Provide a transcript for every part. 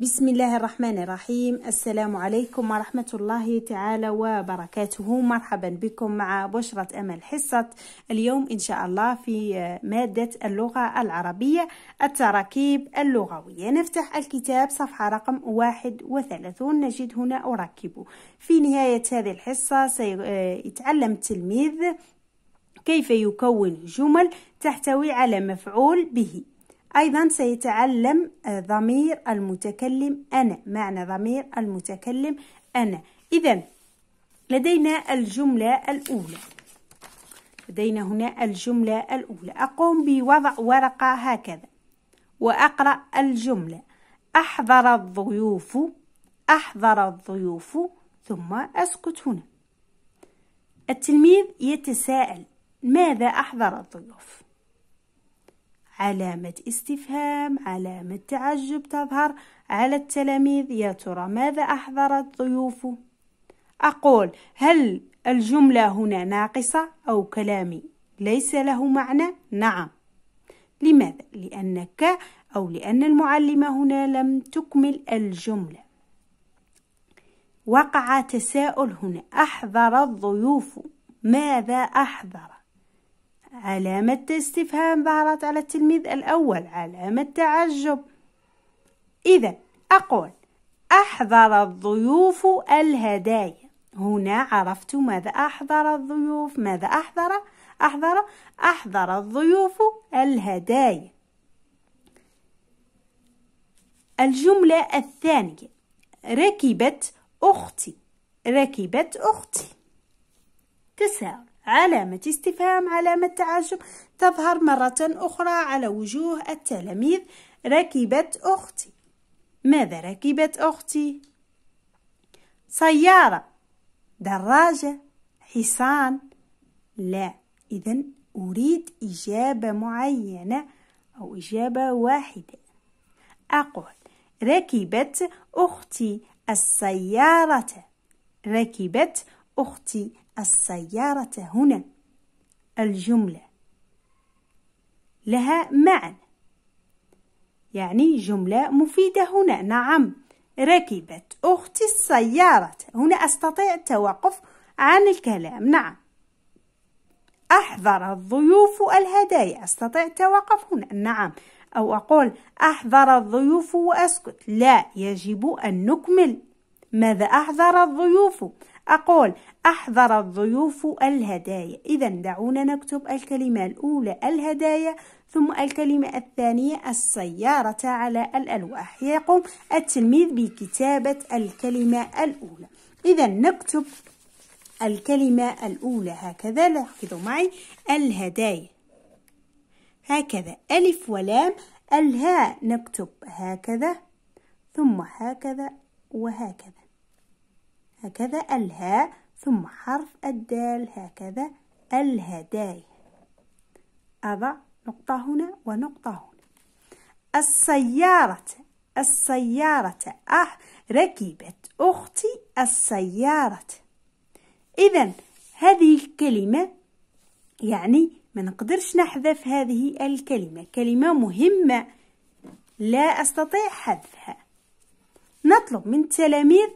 بسم الله الرحمن الرحيم السلام عليكم ورحمة الله تعالى وبركاته مرحبا بكم مع بشرة أمل حصة اليوم إن شاء الله في مادة اللغة العربية التراكيب اللغوية نفتح الكتاب صفحة رقم 31 نجد هنا أركب في نهاية هذه الحصة سيتعلم التلميذ كيف يكون جمل تحتوي على مفعول به أيضا سيتعلم آه، ضمير المتكلم أنا معنى ضمير المتكلم أنا إذا لدينا الجملة الأولى لدينا هنا الجملة الأولى أقوم بوضع ورقة هكذا وأقرأ الجملة أحضر الضيوف أحضر الضيوف ثم أسكت هنا التلميذ يتساءل ماذا أحضر الضيوف؟ علامة استفهام علامة تعجب تظهر على التلاميذ يا ترى ماذا أحضرت ضيوفه أقول هل الجملة هنا ناقصة أو كلامي ليس له معنى نعم لماذا لأنك أو لأن المعلمة هنا لم تكمل الجملة وقع تساؤل هنا أحضر الضيوف ماذا أحضر علامة استفهام ظهرت على التلميذ الأول علامة تعجب إذا أقول أحضر الضيوف الهدايا هنا عرفت ماذا أحضر الضيوف ماذا أحضر أحضر أحضر الضيوف الهدايا الجملة الثانية ركبت أختي ركبت أختي تساوي علامة استفهام علامة تعجب تظهر مرة أخرى على وجوه التلاميذ ركبت أختي ماذا ركبت أختي؟ سيارة دراجة حصان لا إذا أريد إجابة معينة أو إجابة واحدة أقول ركبت أختي السيارة ركبت أختي السيارة هنا الجملة لها معنى يعني جملة مفيدة هنا نعم ركبت أختي السيارة هنا أستطيع التوقف عن الكلام نعم أحضر الضيوف الهدايا أستطيع التوقف هنا نعم أو أقول أحضر الضيوف وأسكت لا يجب أن نكمل ماذا أحضر الضيوف أقول أحضر الضيوف الهدايا إذا دعونا نكتب الكلمة الأولى الهدايا ثم الكلمة الثانية السيارة على الألواح يقوم التلميذ بكتابة الكلمة الأولى إذا نكتب الكلمة الأولى هكذا لاحظوا معي الهدايا هكذا ألف ولام الهاء نكتب هكذا ثم هكذا وهكذا هكذا الها ثم حرف الدال هكذا الهدايا أضع نقطة هنا ونقطة هنا السيارة السيارة أه ركبت أختي السيارة إذا هذه الكلمة يعني ما نقدرش نحذف هذه الكلمة كلمة مهمة لا أستطيع حذفها نطلب من التلاميذ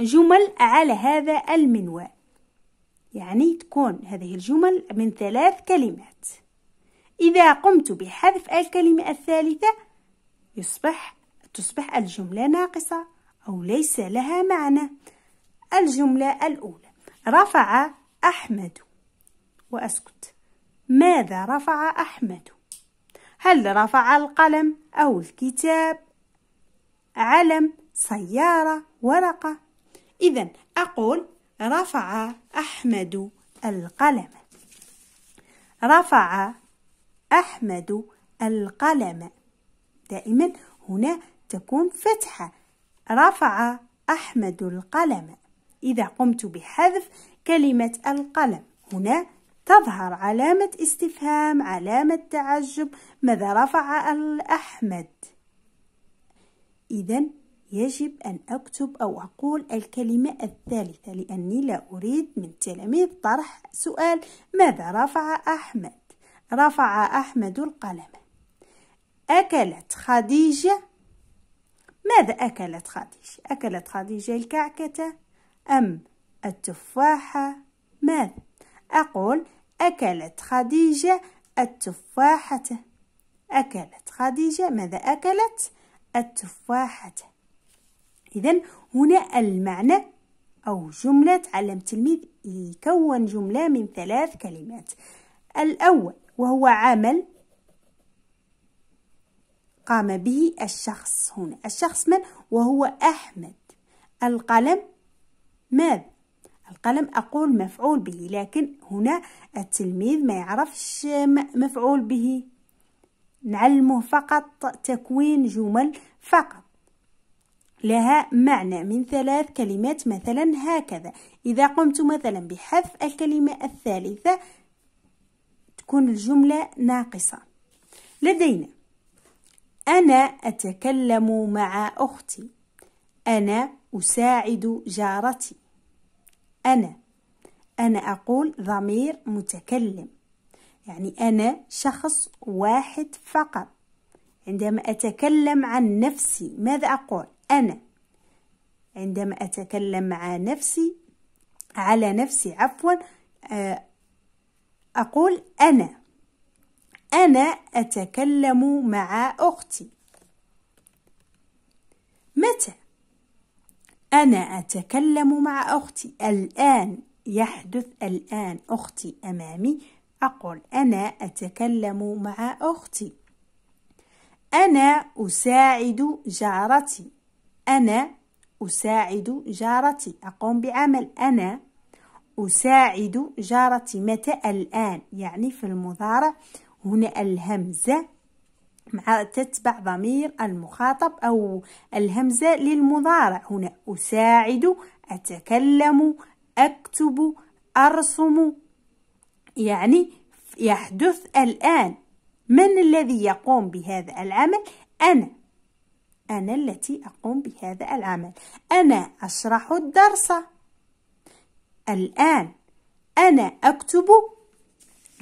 جمل على هذا المنوال يعني تكون هذه الجمل من ثلاث كلمات إذا قمت بحذف الكلمة الثالثة يصبح تصبح الجملة ناقصة أو ليس لها معنى الجملة الأولى رفع أحمد وأسكت ماذا رفع أحمد؟ هل رفع القلم أو الكتاب؟ علم سيارة ورقة إذا أقول رفع أحمد القلم رفع أحمد القلم دائما هنا تكون فتحة رفع أحمد القلم إذا قمت بحذف كلمة القلم هنا تظهر علامة استفهام علامة تعجب ماذا رفع الأحمد إذا يجب أن أكتب أو أقول الكلمة الثالثة لأني لا أريد من التلاميذ طرح سؤال ماذا رفع أحمد؟ رفع أحمد القلم أكلت خديجة ماذا أكلت خديجة؟ أكلت خديجة الكعكة أم التفاحة؟ ماذا؟ أقول أكلت خديجة التفاحة أكلت خديجة ماذا أكلت؟ التفاحة إذا هنا المعنى أو جملة علم تلميذ يكون جملة من ثلاث كلمات الأول وهو عمل قام به الشخص هنا الشخص من وهو أحمد القلم ماذا القلم أقول مفعول به لكن هنا التلميذ ما يعرفش مفعول به نعلمه فقط تكوين جمل فقط لها معنى من ثلاث كلمات مثلا هكذا إذا قمت مثلا بحذف الكلمة الثالثة تكون الجملة ناقصة لدينا أنا أتكلم مع أختي أنا أساعد جارتي أنا أنا أقول ضمير متكلم يعني أنا شخص واحد فقط عندما أتكلم عن نفسي ماذا أقول أنا عندما أتكلم مع نفسي على نفسي عفوا آه، أقول أنا أنا أتكلم مع أختي متى أنا أتكلم مع أختي الآن يحدث الآن أختي أمامي أقول أنا أتكلم مع أختي أنا أساعد جارتي أنا أساعد جارتي أقوم بعمل أنا أساعد جارتي متى الآن يعني في المضارع هنا الهمزة مع تتبع ضمير المخاطب أو الهمزة للمضارع هنا أساعد أتكلم أكتب أرسم يعني يحدث الآن من الذي يقوم بهذا العمل أنا أنا التي أقوم بهذا العمل أنا أشرح الدرس الآن أنا أكتب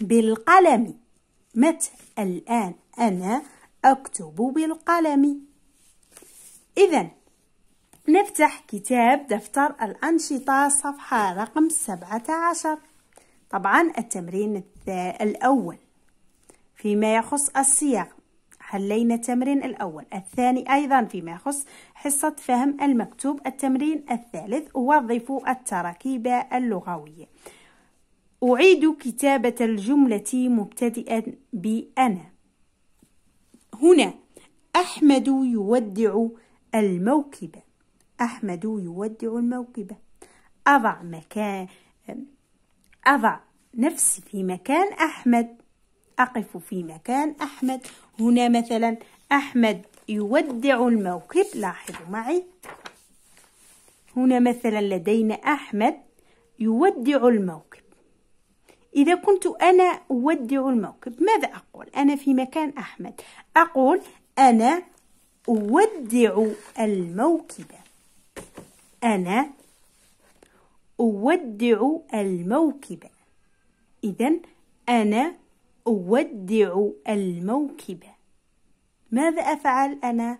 بالقلم متى الآن أنا أكتب بالقلم إذا نفتح كتاب دفتر الأنشطة صفحة رقم سبعة عشر طبعا التمرين الأول فيما يخص السياق حلينا التمرين الأول الثاني أيضا فيما يخص حصة فهم المكتوب التمرين الثالث وظفوا التراكيب اللغوية أعيد كتابة الجملة مبتدئا بأنا هنا أحمد يودع الموكبة أحمد يودع الموكبة أضع مكان أضع نفسي في مكان أحمد أقف في مكان أحمد هنا مثلا أحمد يودع الموكب لاحظوا معي هنا مثلا لدينا أحمد يودع الموكب إذا كنت أنا أودع الموكب ماذا أقول؟ أنا في مكان أحمد أقول أنا أودع الموكب أنا أودع الموكب إذا أنا أودع الموكب ماذا أفعل أنا؟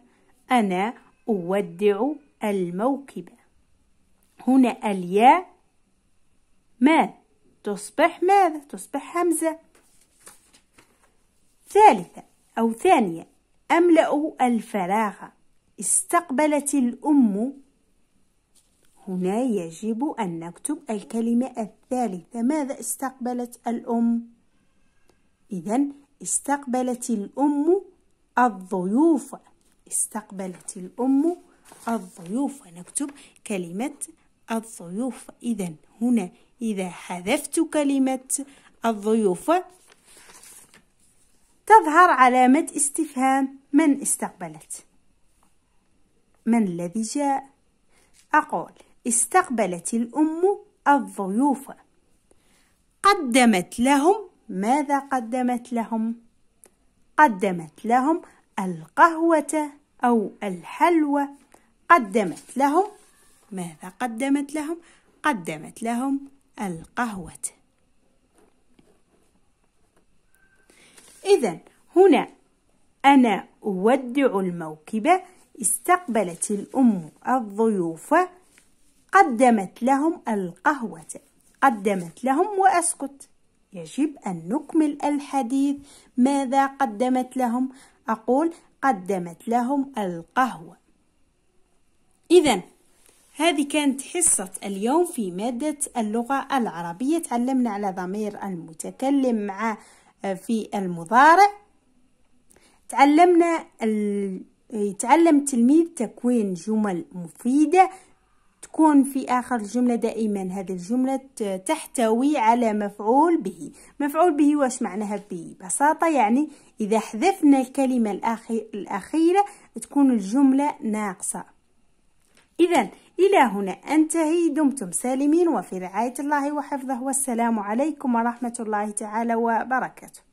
أنا أودع الموكب هنا الياء ما تصبح ماذا؟ تصبح همزة ثالثة أو ثانية أملأ الفراغ استقبلت الأم هنا يجب أن نكتب الكلمة الثالثة ماذا استقبلت الأم؟ إذا استقبلت الأم الضيوف استقبلت الأم الضيوف نكتب كلمة الضيوف إذا هنا إذا حذفت كلمة الضيوف تظهر علامة استفهام من استقبلت من الذي جاء أقول استقبلت الأم الضيوف قدمت لهم ماذا قدمت لهم قدمت لهم القهوة أو الحلوى قدمت لهم ماذا قدمت لهم قدمت لهم القهوة إذا هنا أنا أودع الموكبة استقبلت الأم الضيوف قدمت لهم القهوة قدمت لهم وأسكت يجب أن نكمل الحديث ماذا قدمت لهم؟ أقول قدمت لهم القهوة إذا هذه كانت حصة اليوم في مادة اللغة العربية تعلمنا على ضمير المتكلم مع آه، في المضارع تعلمنا ال... تعلم التلميذ تكوين جمل مفيدة تكون في آخر الجملة دائما هذه الجملة تحتوي على مفعول به مفعول به واش معناها ببساطة يعني إذا حذفنا الكلمة الأخيرة تكون الجملة ناقصة إذا إلى هنا أنتهي دمتم سالمين وفي رعاية الله وحفظه والسلام عليكم ورحمة الله تعالى وبركاته